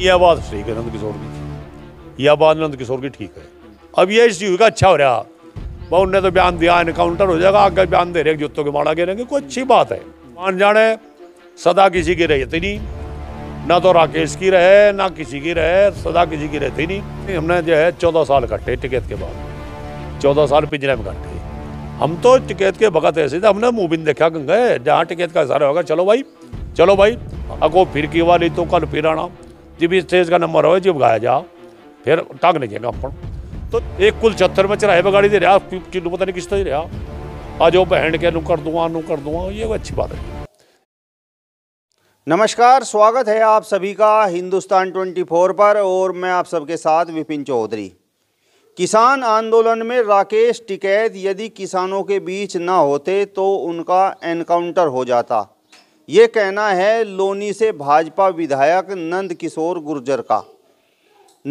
ये आवाज़ ठीक है नंद किशोर की ये आवाज़ नंद किशोर की ठीक है अब ये इस का अच्छा हो रहा वह उन्हें तो बयान दिया इनकाउंटर हो जाएगा आगे बयान दे रहे जुत्तों के माड़ा गिरेंगे कोई अच्छी बात है मान जाने सदा किसी की रहती नहीं ना तो राकेश की रहे ना किसी की रहे सदा किसी की रहती नहीं हमने जो है चौदह साल कट्टे टिकट के बाद चौदह साल पिंजरे में कट्टे हम तो टिकेत के भगत ऐसे थे हमने मुबिन देखा गंगे जहाँ टिकेत का इशारा होगा चलो भाई चलो भाई अगो फिर की वाली तो कल फिर आना भी स्टेज का नंबर हो जी गाया जाओ फिर टांग नहीं जाएगा अपन तो एक कुल छत्तर में चढ़ाए बगाड़ी दे रहा किलो पता नहीं किस तरह रहा आज वो बहन के नू कर दूंगा नू कर दूंगा ये अच्छी बात है नमस्कार स्वागत है आप सभी का हिंदुस्तान 24 पर और मैं आप सबके साथ विपिन चौधरी किसान आंदोलन में राकेश टिकैत यदि किसानों के बीच ना होते तो उनका एनकाउंटर हो जाता ये कहना है लोनी से भाजपा विधायक नंद किशोर गुर्जर का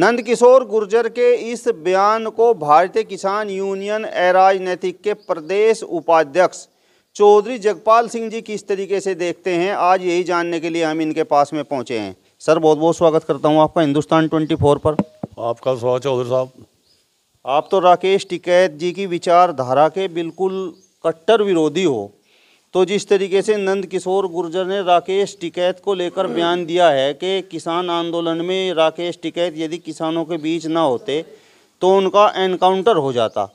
नंद किशोर गुर्जर के इस बयान को भारतीय किसान यूनियन अराजनैतिक के प्रदेश उपाध्यक्ष चौधरी जगपाल सिंह जी किस तरीके से देखते हैं आज यही जानने के लिए हम इनके पास में पहुंचे हैं सर बहुत बहुत स्वागत करता हूं आपका हिंदुस्तान 24 पर आपका स्वागत चौधरी साहब आप तो राकेश टिकैत जी की विचारधारा के बिल्कुल कट्टर विरोधी हो तो जिस तरीके से नंद किशोर गुर्जर ने राकेश टिकैत को लेकर बयान दिया है कि किसान आंदोलन में राकेश टिकैत यदि किसानों के बीच ना होते तो उनका एनकाउंटर हो जाता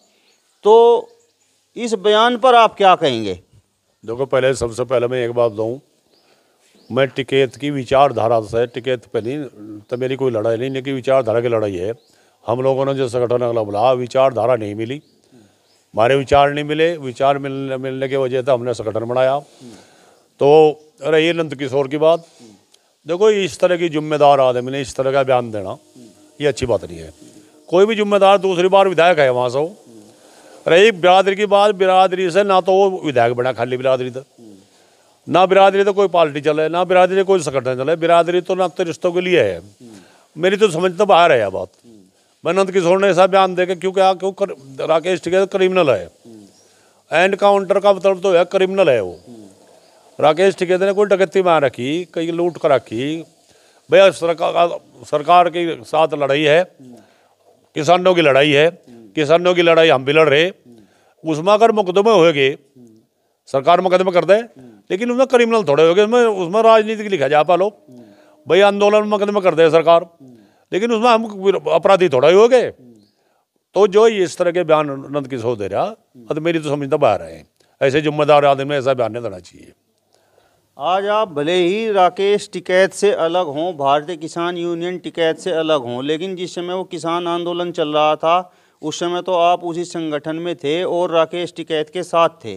तो इस बयान पर आप क्या कहेंगे देखो पहले सबसे पहले मैं एक बात दूँ मैं टिकैत की विचारधारा से टिकैत पे नहीं तो मेरी कोई लड़ाई नहीं लेकिन विचारधारा की लड़ाई है हम लोगों ने जो संगठन अगला बुलाया विचारधारा नहीं मिली हमारे विचार नहीं मिले विचार मिलने मिलने की वजह से हमने संगठन बनाया तो रही नंद किशोर की बात देखो इस तरह की जिम्मेदार आदमी ने इस तरह का बयान देना ये अच्छी बात नहीं है कोई भी जिम्मेदार दूसरी बार विधायक है वहाँ से वो रही बिरादरी की बात बिरादरी से ना तो वो विधायक बना खाली बिरादरी तक तो। ना बिरादरी तो कोई पार्टी चले ना बिरादरी कोई संगठन चले बिरादरी तो ना तो रिश्तों के लिए है मेरी तो समझ तो बाहर है यह बात बनंत किशोर ने ऐसा बयान दे के क्योंकि आ क्यों कर, राकेश टिकैत क्रिमिनल है एंड काउंटर का मतलब तो है क्रिमिनल है वो राकेश टिकैत ने कोई डकैती मार रखी कहीं लूट कर रखी भैया सरकार सरकार के साथ लड़ाई है किसानों की लड़ाई है किसानों की लड़ाई हम भी लड़ रहे उसमें अगर मुकदमे गए सरकार मुकदमे कर दे लेकिन उसमें क्रिमिनल थोड़े हो गए उसमें उसमें राजनीति लिखा जा पा लो भाई आंदोलन मुकदमे कर दे सरकार लेकिन उसमें हम अपराधी थोड़ा ही हो गए तो जो ही इस तरह के बयान नंद किशोर दे रहा तो मेरी तो समझ बाहर आए ऐसे जिम्मेदार आदमी ऐसा बयान नहीं देना चाहिए आज आप भले ही राकेश टिकैत से अलग हों भारतीय किसान यूनियन टिकैत से अलग हों लेकिन जिस समय वो किसान आंदोलन चल रहा था उस समय तो आप उसी संगठन में थे और राकेश टिकैत के साथ थे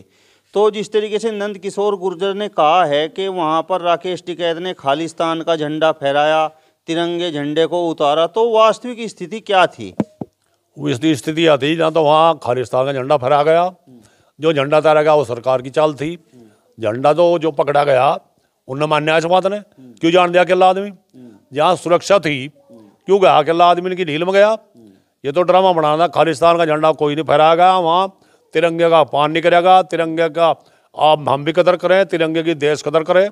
तो जिस तरीके से नंद किशोर गुर्जर ने कहा है कि वहाँ पर राकेश टिकैत ने खालिस्तान का झंडा फहराया तिरंगे झंडे को उतारा तो वास्तविक स्थिति क्या थी इसकी स्थिति यह थी जहाँ तो वहाँ खालिस्तान का झंडा फहरा गया जो झंडा तैरा गया वो सरकार की चाल थी झंडा तो जो पकड़ा गया उन्हें मान्या इस बात ने क्यों जान दिया अकेला आदमी जहाँ सुरक्षा थी क्यों गया अकेला आदमी इनकी ढील में गया ये तो ड्रामा बनाना खालिस्तान का झंडा कोई नहीं फहराया गया वहाँ तिरंगे का पान नहीं करेगा तिरंगे का आप हम भी कदर करें तिरंगे की देश कदर करें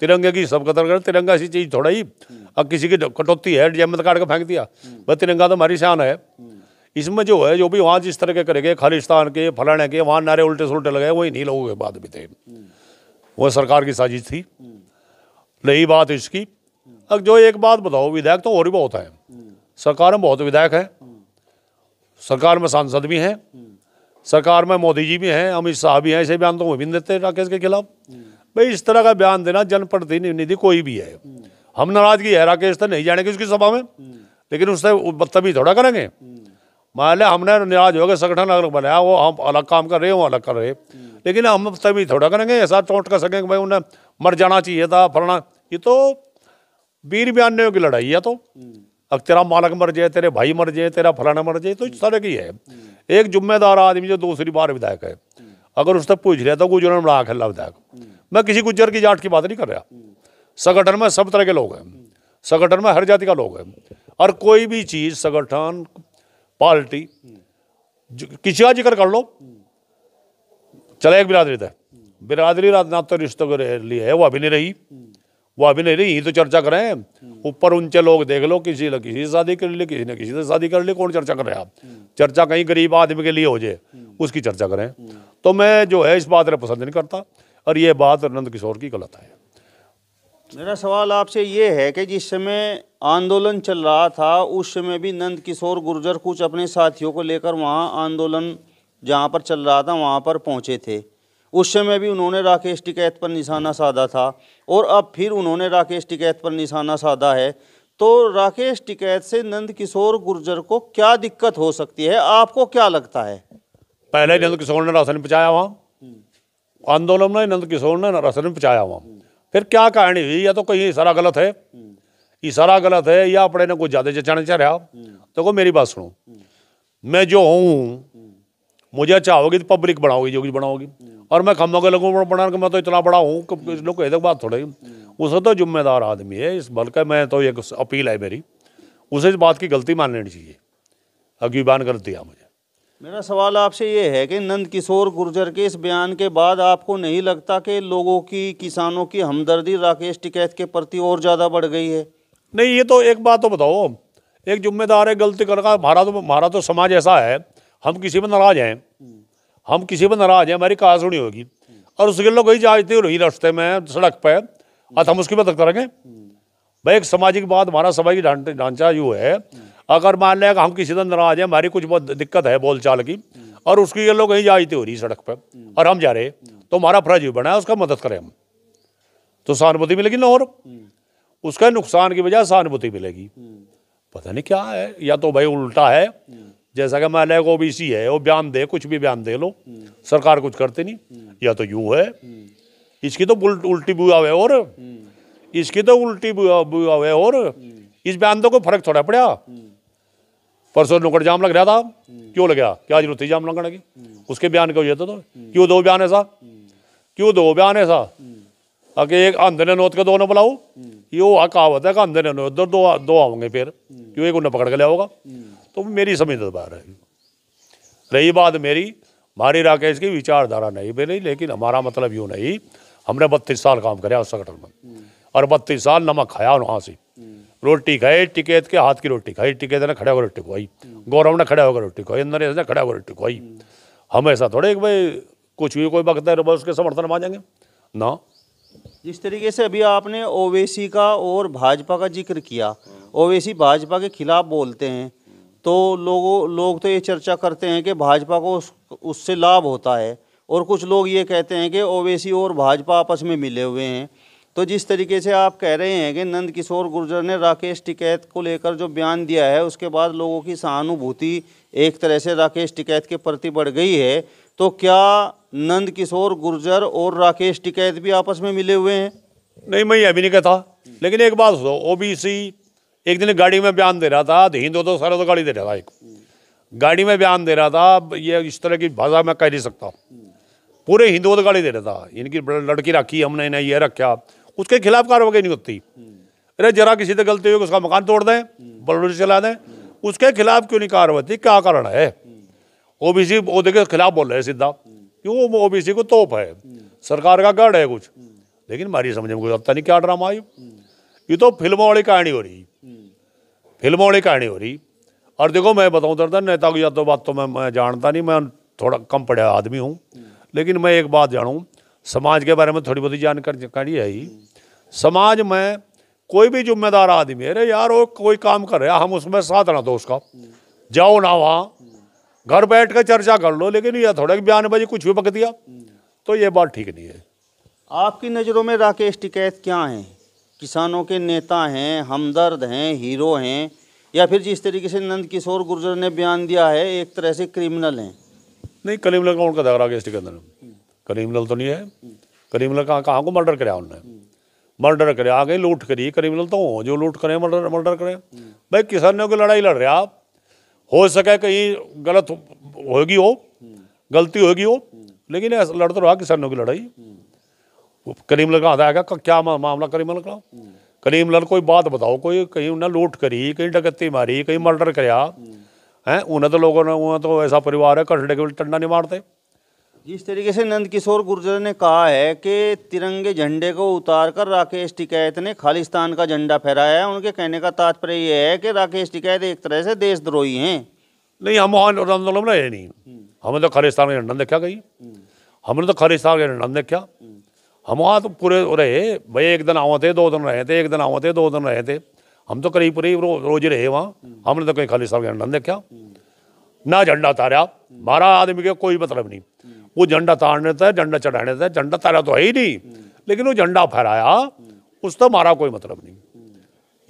तिरंगे की सब कदर करें तिरंगा ऐसी चीज़ थोड़ा ही अब किसी की कटौती है जैमत तो काट के फेंक दिया भाई तिरंगा तो हमारी शान है इसमें जो है जो भी वहाँ जिस तरह के करेंगे खालिस्तान के फलाने के वहाँ नारे उल्टे सुलटे लगे वही नहीं लोगों के बाद भी थे तो। वो सरकार की साजिश थी रही बात इसकी अब जो एक बात बताओ विधायक तो और भी बहुत है सरकार में बहुत विधायक हैं सरकार में सांसद भी हैं सरकार में मोदी जी भी हैं अमित शाह भी हैं ऐसे बयान तो वो भी देते राकेश के खिलाफ भाई इस तरह का बयान देना जनप्रतिनिधि कोई भी है हम नाराजगी है राकेश तो नहीं जाएंगे उसकी सभा में लेकिन उससे बदतमी थोड़ा करेंगे मान लिया हमने नाराज होकर संगठन अलग बनाया वो हम अलग काम कर रहे हैं वो अलग कर रहे लेकिन हम तभी थोड़ा करेंगे ऐसा चोट कर सकेंगे भाई उन्हें मर जाना चाहिए था फलाना ये तो वीर बयानियों की लड़ाई है तो अब तेरा मालक मर जाए तेरे भाई मर जाए तेरा फलाना मर जाए तो इस तरह की है एक जिम्मेदार आदमी जो दूसरी बार विधायक है अगर उस तक पूछ लिया तो गुजरन बड़ा खिला विधायक मैं किसी गुजर की जाट की बात नहीं कर रहा संगठन में सब तरह के लोग हैं संगठन में हर जाति का लोग है और कोई भी चीज़ संगठन पार्टी किसी का जिक्र कर लो चला एक बिरादरी था बिरादरी रात ना तो रिश्तों के लिए है वो अभी नहीं रही वो अभी नहीं रही तो चर्चा करें ऊपर उनसे लोग देख लो किसी न किसी से शादी कर ली किसी ने किसी से शादी कर ली कौन चर्चा कर रहे आप चर्चा कहीं गरीब आदमी के लिए हो जाए उसकी चर्चा करें तो मैं जो है इस बात पसंद नहीं करता और ये बात नंद किशोर की गलत है मेरा सवाल आपसे ये है कि जिस समय आंदोलन चल रहा था उस समय भी नंद किशोर गुर्जर कुछ अपने साथियों को लेकर वहाँ आंदोलन जहाँ पर चल रहा था वहाँ पर पहुँचे थे उस समय भी उन्होंने राकेश टिकैत पर निशाना साधा था और अब फिर उन्होंने राकेश टिकैत पर निशाना साधा है तो राकेश टिकैत से नंद किशोर गुर्जर को क्या दिक्कत हो सकती है आपको क्या लगता है पहले नंद किशोर ने राशन पचाया वहाँ आंदोलन में नंद किशोर ने राशन पचाया वहाँ फिर क्या कहानी हुई या तो कहीं इशारा गलत है इशारा गलत है या अपने ने कुछ ज़्यादा जचाने रहा देखो मेरी बात सुनो मैं जो हूँ मुझे अच्छा होगी तो पब्लिक बढ़ाओगी जो कुछ बनाओगी और मैं खम्भों के लोगों को बढ़ाना मैं तो इतना बड़ा हूँ लोग कहते बात थोड़ी उसे तो जिम्मेदार आदमी है इस बल्कि मैं तो एक अपील है मेरी उसे इस बात की गलती मान लेनी चाहिए अगीबान कर दिया मुझे मेरा सवाल आपसे ये है कि नंद किशोर गुर्जर के इस बयान के बाद आपको नहीं लगता कि लोगों की किसानों की हमदर्दी राकेश टिकैत के प्रति और ज़्यादा बढ़ गई है नहीं ये तो एक बात तो बताओ एक जिम्मेदार है गलती करगा हमारा तो हमारा तो समाज ऐसा है हम किसी पर नाराज हैं हम किसी पर नाराज हैं हमारी कहा सुनी होगी और उसके लोग वही जाते हो रही रास्ते में सड़क पर और हम उसकी मदद करेंगे भाई एक सामाजिक बात हमारा की ढांचा यूँ है अगर मान लिया हम किसी तरह नाराज हैं हमारी कुछ बहुत दिक्कत है बोलचाल की और उसकी ये लोग कहीं जाते हो रही सड़क पर और हम जा रहे तो हमारा फर्ज भी बना है उसका मदद करें हम तो सहानुभूति मिलेगी ना और उसका नुकसान की बजाय सहानुभूति मिलेगी पता नहीं क्या है या तो भाई उल्टा है जैसा कि मैं अलग ओ बी है वो बयान दे कुछ भी बयान दे लो सरकार कुछ करते नहीं या तो यूं है इसकी तो उल्टी बुआ है और इसकी तो उल्टी बुआ बुआ है और इस बयान तो कोई फर्क थोड़ा पड़ा परसों नुकड़ जाम लग रहा था क्यों लग गया क्या जरूरत थी जाम लगने की उसके बयान क्यों ये तो, तो? क्यों दो बयान ऐसा क्यों दो बयान ऐसा अगर एक आंधे ने नोत के दो ने बुलाओ ये वो कहावत है कि आंधे ने नोत दो दो, आओगे फिर क्यों एक उन्हें पकड़ के लिया होगा तो मेरी समझ बार है रही बात मेरी मारी राकेश की विचारधारा नहीं नहीं लेकिन हमारा मतलब यूँ नहीं हमने बत्तीस साल काम कराया उस संगठन में हम्म। और बत्तीस साल नमक खाया वहाँ से हम्म। रोटी खाई टिकेत के हाथ की रोटी खाई टिकेत ने खड़े होकर रोटी खुआई हम्म। गौरव ने खड़े होकर रोटी खुआई इंद्र ने खड़े होकर रोटी खुआई हम ऐसा थोड़े कि भाई कुछ भी कोई वक्त है उसके समर्थन में जाएंगे ना जिस तरीके से अभी आपने ओवैसी का और भाजपा का जिक्र किया हाँ। ओवैसी भाजपा के खिलाफ बोलते हैं तो लोगों लोग तो ये चर्चा करते हैं कि भाजपा को उस, उससे लाभ होता है और कुछ लोग ये कहते हैं कि ओवैसी और भाजपा आपस में मिले हुए हैं तो जिस तरीके से आप कह रहे हैं कि नंद किशोर गुर्जर ने राकेश टिकैत को लेकर जो बयान दिया है उसके बाद लोगों की सहानुभूति एक तरह से राकेश टिकैत के प्रति बढ़ गई है तो क्या नंद किशोर गुर्जर और राकेश टिकैत भी आपस में मिले हुए हैं नहीं मैं अभी नहीं कहता लेकिन एक बात सुनो ओबीसी एक दिन गाड़ी में बयान दे रहा था तो हिंदू तो सारा तो गाड़ी दे रहा था एक गाड़ी में बयान दे रहा था ये इस तरह की भाषा मैं कह नहीं सकता पूरे हिंदुओं तो गाड़ी दे रहा था इनकी लड़की रखी हमने इन्हें ये रखा उसके खिलाफ कार्रवाई नहीं होती अरे जरा किसी से गलती हुई उसका मकान तोड़ दें बलडोजर चला दें उसके खिलाफ क्यों नहीं कार्रवाई होती क्या कारण है ओ बी ओहदे के खिलाफ बोल रहे हैं सीधा क्यों सी को तोप है सरकार का गढ़ है कुछ लेकिन हमारी समझ में कुछ आता नहीं क्या ड्रामा ये ये तो फिल्मों वाली कहानी हो रही फिल्मों वाली कहानी हो रही और देखो मैं बताऊँ दर्दा नेता को यादव तो बात तो मैं मैं जानता नहीं मैं थोड़ा कम पढ़ा आदमी हूँ लेकिन मैं एक बात जानूँ समाज के बारे में थोड़ी बहुत जानकारी है ही समाज में कोई भी जिम्मेदार आदमी अरे यार वो कोई काम कर रहे हम उसमें साथ ना दो तो उसका जाओ ना वहाँ घर बैठ कर चर्चा कर लो लेकिन यह थोड़ा कि बयान बजे कुछ भी पक दिया तो ये बात ठीक नहीं है आपकी नज़रों में राकेश टिकैत क्या हैं किसानों के नेता हैं हमदर्द हैं हीरो हैं या फिर जिस तरीके से नंद किशोर गुर्जर ने बयान दिया है एक तरह से क्रिमिनल हैं नहीं करीमला का उनका दागरा केस के अंदर करीमल तो नहीं है करीमल कहाँ कहाँ को मर्डर कराया उनने मर्डर करे आ गए लूट करी करीमल तो जो लूट करें मर्डर मर्डर करें भाई किसानों की लड़ाई लड़ रहे आप हो सके कहीं गलत होगी हो गलती होगी हो लेकिन लड़ तो रहा किसानों की लड़ाई करीम लड़का आएगा क्या मामला करीम लड़का करीम लाल कोई बात बताओ कोई कहीं उन्हें लूट करी कहीं डकती मारी कहीं मर्डर कराया है उन्हें तो लोगों ने उन्हें तो ऐसा परिवार है कठड़े केवल टंडा नहीं मारते जिस तरीके से नंद किशोर गुर्जर ने कहा है कि तिरंगे झंडे को उतार कर राकेश टिकैत ने खालिस्तान का झंडा फहराया है उनके कहने का तात्पर्य यह है कि राकेश टिकैत एक तरह से देशद्रोही हैं नहीं हम आंदोलन रहे नहीं हमने तो खालिस्तान का झंडा देखा कहीं हमने तो खालिस्तान का झंडा देखा हम वहाँ तो पूरे रहे भाई एक दिन आवा थे दो दिन रहे थे एक दिन आवा थे दो दिन रहे थे हम तो करीब करीब रो, रोज रहे वहाँ हमने तो कहीं खाली साहब झंडा देखा ना झंडा तारा बारह आदमी का कोई मतलब नहीं वो झंडा तारने था झंडा चढ़ाने था झंडा तारा तो है ही नहीं लेकिन वो झंडा फहराया उसका तो हमारा कोई मतलब नहीं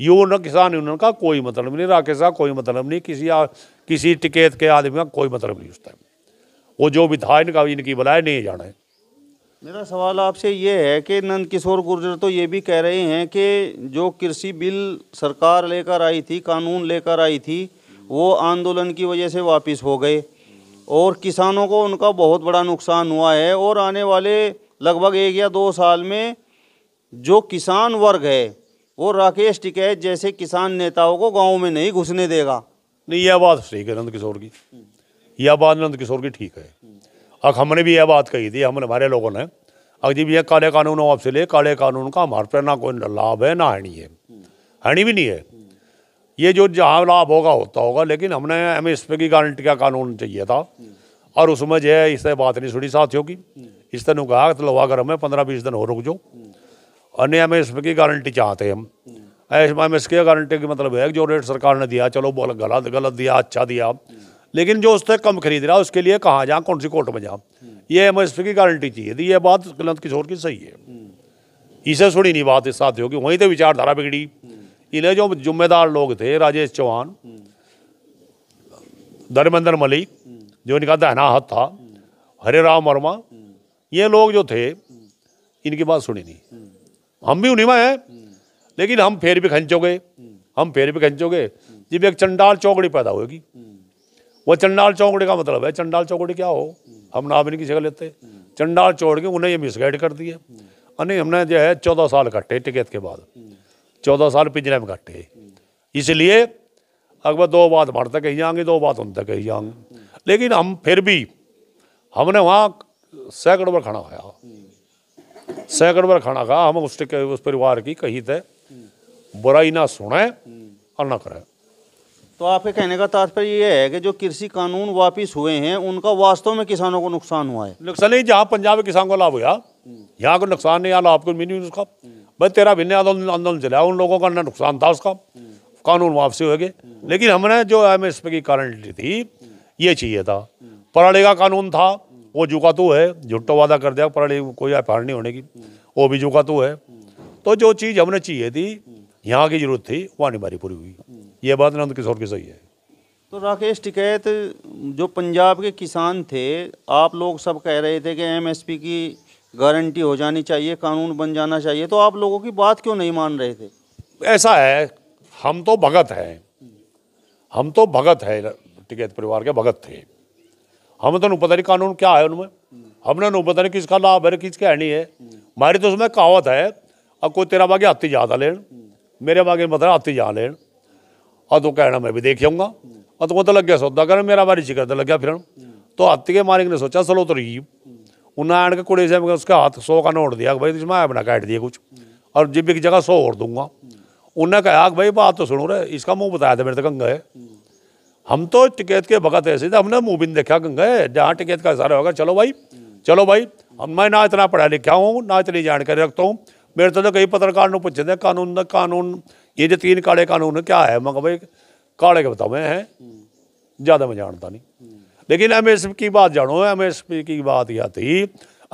यूनियन किसान यूनियन का कोई मतलब नहीं राकेश का कोई मतलब नहीं किसी आ, किसी टिकेत के आदमी का कोई मतलब नहीं उस टाइम वो जो भी था इनका इनकी बुलाए नहीं जाना है मेरा सवाल आपसे ये है कि नंद किशोर गुर्जर तो ये भी कह रहे हैं कि जो कृषि बिल सरकार लेकर आई थी कानून लेकर आई थी वो आंदोलन की वजह से वापस हो गए और किसानों को उनका बहुत बड़ा नुकसान हुआ है और आने वाले लगभग एक या दो साल में जो किसान वर्ग है वो राकेश टिकैत जैसे किसान नेताओं को गाँव में नहीं घुसने देगा नहीं यह बात ठीक है नंद किशोर की यह बात नंद किशोर की ठीक है अख हमने भी यह बात कही थी हम हमारे लोगों ने अब जब यह काले कानून हो आपसे ले काले कानून का हमारे पर ना कोई लाभ है ना हणी है हणी भी नहीं है ये जो जहाँ लाभ होगा होता होगा लेकिन हमने हमें इस पर की गारंटी का कानून चाहिए था और उसमें जो है इससे बात नहीं सुनी साथियों की इस तरह कहा तो लोहा गर्म हमें पंद्रह बीस दिन हो रुक जाओ अन्य हमें पी की गारंटी चाहते हम एम एस की गारंटी का मतलब है जो रेट सरकार ने दिया चलो बोल गलत गलत दिया अच्छा दिया लेकिन जो उससे कम खरीद रहा है उसके लिए कहाँ जाए कौन सी कोर्ट में जाओ ये एम की गारंटी चाहिए थी ये बात गलत किशोर की सही है इसे सुनी नहीं बात इस साथियों की वहीं तो विचारधारा बिगड़ी इन्हें जो जिम्मेदार लोग थे राजेश चौहान धर्मेंद्र मलिक जो इनका दहना हाथ था हरे राम वर्मा ये लोग जो थे इनकी बात सुनी नहीं हम भी उन्हीं में हैं लेकिन हम फिर भी खंचोगे हम फिर भी खंचोगे जब एक चंडाल चौकड़ी पैदा होगी वो चंडाल चौकड़ी का मतलब है चंडाल चौकड़ी क्या हो हम नाम नहीं किसी का लेते चंडाल चौड़ के उन्हें ये मिसगाइड कर दिए यानी हमने जो है चौदह साल कट्टे टिकैत के बाद चौदह साल पिंजरे में काटे इसलिए अकबर दो बात तक कही जाएंगे दो बात उन तक कही जाएंगे लेकिन हम फिर भी हमने वहाँ सैकड़ों पर खाना खाया सैकड़ों पर खाना खाया हम उस उस परिवार की कही थे बुराई ना सुने और ना करें तो आपके कहने का तात्पर्य यह है कि जो कृषि कानून वापस हुए हैं उनका वास्तव में किसानों को नुकसान हुआ है नुकसान नहीं जहाँ पंजाब में किसान को लाभ हुआ यहाँ को नुकसान नहीं आला आपको मिली उसका भाई तेरा भिन्न आंदोलन आंदोलन चला उन लोगों का ना नुकसान था उसका कानून वापसी हो गए लेकिन हमने जो एम एस पी की ली थी ये चाहिए था पराड़े का कानून था वो तो है झुट्टो वादा कर दिया पराड़े कोई एफ नहीं होने की वो भी तो है तो जो चीज़ हमने चाहिए थी यहाँ की जरूरत थी वो निभारी पूरी हुई ये बात नंद तो किशोर की सही है तो राकेश टिकैत जो पंजाब के किसान थे आप लोग सब कह रहे थे कि एमएसपी की गारंटी हो जानी चाहिए कानून बन जाना चाहिए तो आप लोगों की बात क्यों नहीं मान रहे थे ऐसा है हम तो भगत हैं हम तो भगत है टिकैत परिवार के भगत थे हमें तो नहीं पता नहीं कानून क्या है उनमें हमने नहीं पता नहीं किसका लाभ है किसका है नहीं है हमारी तो उसमें कहावत है अब कोई तेरा बागे हाथी जा लेन मेरे बागे मतलब हाथी जा लेन और हाँ, तो कहना मैं भी देख आऊँगा और हाँ, तो वो तो लग गया सौदा कर मेरा बारी जिक्र तो लग गया फिर तो हत्या के मालिक ने सोचा चलो तो रही नारायण के कुड़े से उसका हाथ सौ का नोट दिया भाई तुझे मैं अपना कैट दिया कुछ और जिब की जगह सौ और दूंगा उन्हें कहा भाई बात तो सुनो रे इसका मुंह बताया था मेरे तो गंगा है हम तो टिकैत के भगत ऐसे थे हमने मुंह भी नहीं देखा गंगा है जहाँ टिकैत का इशारा होगा चलो भाई चलो भाई हम मैं ना इतना पढ़ा लिखा हूँ ना इतनी जानकारी रखता हूँ मेरे तो कई पत्रकार पूछे थे कानून कानून ये जो तीन काले कानून क्या है मैं भाई काले के बताओ मैं है ज़्यादा मैं जानता नहीं लेकिन एम एस पी की बात जानो एम एस पी की बात यह थी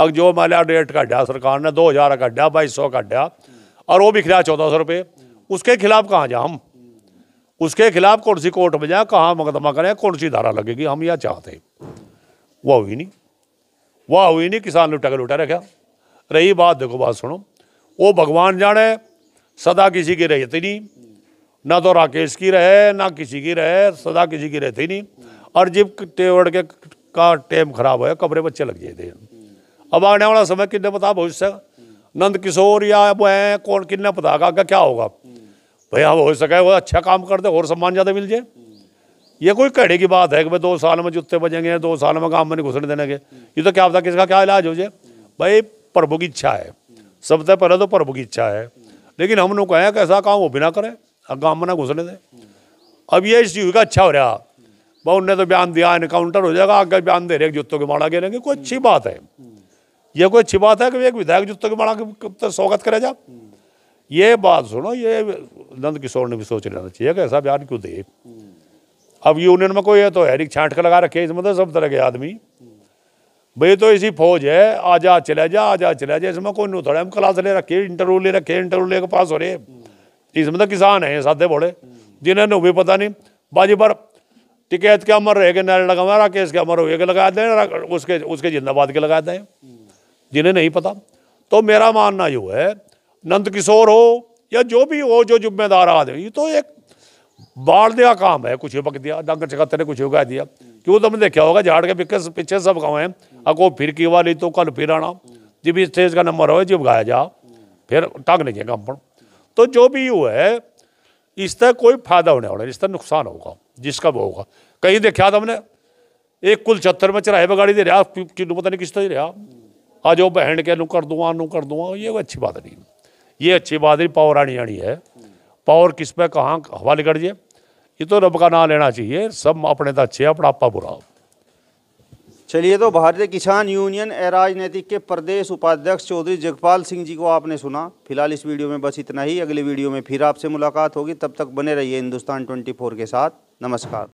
अब जो मैं डेट काटा सरकार ने दो हज़ार काटा बाईस सौ काटा और वो भी चौदह सौ रुपये उसके खिलाफ कहाँ जाए हम उसके खिलाफ कौन सी कोर्ट में जाए कहाँ मुकदमा करें कौन सी धारा लगेगी हम यह चाहते वह हुई नहीं वह हुई नहीं किसान लुटा के लुटा रखा रही बात देखो बात सुनो वो भगवान जाने सदा किसी की रहती नहीं ना तो राकेश की रहे ना किसी की रहे सदा किसी की रहती नहीं और जब टेवड़ के का टेम खराब हो कपड़े बच्चे लग जाते हैं अब आने वाला समय किन्ने पता भविष्य नंद किशोर या वो है कौन किन्ने पता का, क्या होगा भैया हो सके वो अच्छा काम करते और सम्मान ज़्यादा मिल जाए ये कोई कड़े की बात है कि भाई दो साल में जूते बजेंगे दो साल में काम में नहीं घुसने देने के ये तो क्या होता किसका क्या इलाज हो जाए भाई प्रभु की इच्छा है सबसे पहले तो प्रभु की इच्छा है लेकिन हम लोग कहें कि ऐसा काम वो बिना करे काम बना घुसने दें अब ये इस चीज़ का अच्छा हो रहा वह उनने तो बयान दिया इनकाउंटर हो जाएगा आगे बयान दे रहे जुत्तों के माड़ा गिरेंगे कोई अच्छी बात है ये कोई अच्छी बात है कि एक विधायक जुत्तों के माड़ा के स्वागत करे जा ये बात सुनो ये नंद किशोर ने भी सोच लेना चाहिए कि ऐसा बयान क्यों दे अब यूनियन में कोई है तो हैरिक छांट कर लगा रखे इसमें तो सब तरह के आदमी भाई तो ऐसी फौज है आ जा चले जा जा चले जा इसमें कोई थोड़ा हम क्लास ले रखे इंटरव्यू ले रखे इंटरव्यू लेके पास हो रहे इसमें तो किसान है सादे बोले जिन्होंने भी पता नहीं बाजी पर टिकैत के अमर रहेगा नारे लगा राकेश के अमर हुए के लगा दें उसके उसके जिंदाबाद के लगा दें जिन्हें नहीं पता तो मेरा मानना जो है नंद किशोर हो या जो भी हो जो जिम्मेदार आदमी ये तो एक बाढ़ दिया काम है कुछ पक दिया डंग चकत्ते ने कुछ उगा दिया क्यों तुमने देखा होगा झाड़ के पिछे पीछे सब गाँव है अगो फिर की वाली तो कल फिर आना जब भी स्टेज का नंबर हो जब गाया जा फिर टांग नहीं जाएगा अपन तो जो भी यू है इससे कोई फायदा होने वाला इसका नुकसान होगा जिसका वो होगा कहीं देखा था हमने एक कुल छत्तर में चराहे बगाड़ी दे रहा किलो पता नहीं किस तरह रहा आज वो बहन के नू कर दूंगा नू कर दूँगा ये अच्छी बात नहीं ये अच्छी बात नहीं पावर आनी आनी है पावर किस पर कहाँ हवाले कर दिए ये तो रब का नाम लेना चाहिए सब अपने तो अच्छे अपना आपा बुरा हो चलिए तो भारतीय किसान यूनियन राजनीतिक के प्रदेश उपाध्यक्ष चौधरी जगपाल सिंह जी को आपने सुना फिलहाल इस वीडियो में बस इतना ही अगले वीडियो में फिर आपसे मुलाकात होगी तब तक बने रहिए हिंदुस्तान 24 के साथ नमस्कार